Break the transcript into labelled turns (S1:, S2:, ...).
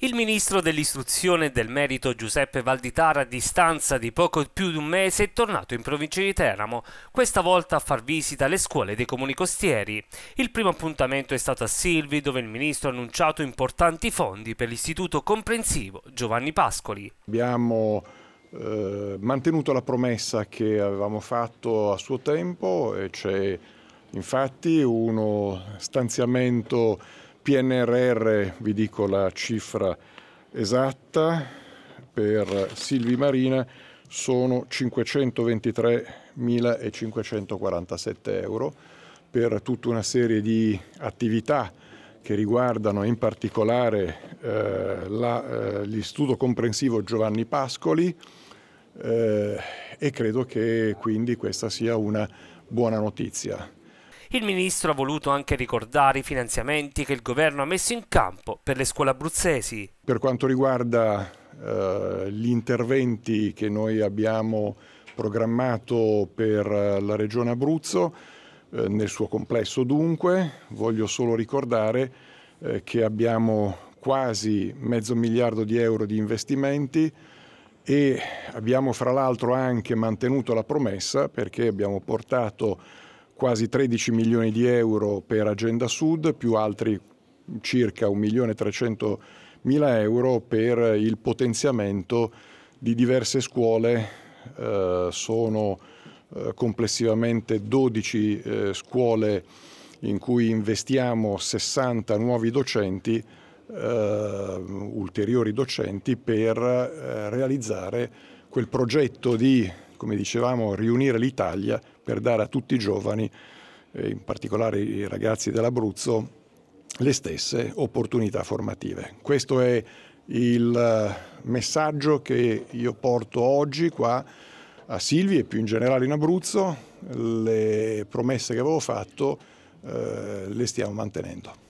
S1: Il ministro dell'istruzione e del merito Giuseppe Valditara a distanza di poco più di un mese è tornato in provincia di Teramo, questa volta a far visita alle scuole dei comuni costieri. Il primo appuntamento è stato a Silvi dove il ministro ha annunciato importanti fondi per l'istituto comprensivo Giovanni Pascoli.
S2: Abbiamo eh, mantenuto la promessa che avevamo fatto a suo tempo e c'è infatti uno stanziamento PNRR, vi dico la cifra esatta, per Silvi Marina sono 523.547 euro per tutta una serie di attività che riguardano in particolare eh, la, eh, l'istituto comprensivo Giovanni Pascoli eh, e credo che quindi questa sia una buona notizia.
S1: Il ministro ha voluto anche ricordare i finanziamenti che il governo ha messo in campo per le scuole
S2: abruzzesi. Per quanto riguarda eh, gli interventi che noi abbiamo programmato per eh, la regione Abruzzo, eh, nel suo complesso dunque, voglio solo ricordare eh, che abbiamo quasi mezzo miliardo di euro di investimenti e abbiamo fra l'altro anche mantenuto la promessa perché abbiamo portato quasi 13 milioni di euro per Agenda Sud, più altri circa 1 milione 300 mila euro per il potenziamento di diverse scuole, eh, sono eh, complessivamente 12 eh, scuole in cui investiamo 60 nuovi docenti, eh, ulteriori docenti per eh, realizzare quel progetto di come dicevamo, riunire l'Italia per dare a tutti i giovani, eh, in particolare i ragazzi dell'Abruzzo, le stesse opportunità formative. Questo è il eh, messaggio che io porto oggi qua a Silvi e più in generale in Abruzzo, le promesse che avevo fatto eh, le stiamo mantenendo.